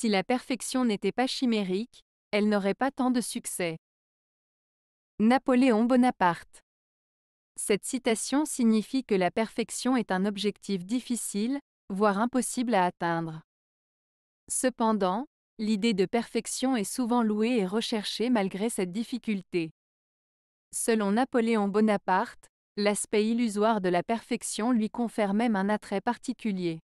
Si la perfection n'était pas chimérique, elle n'aurait pas tant de succès. Napoléon Bonaparte Cette citation signifie que la perfection est un objectif difficile, voire impossible à atteindre. Cependant, l'idée de perfection est souvent louée et recherchée malgré cette difficulté. Selon Napoléon Bonaparte, l'aspect illusoire de la perfection lui confère même un attrait particulier.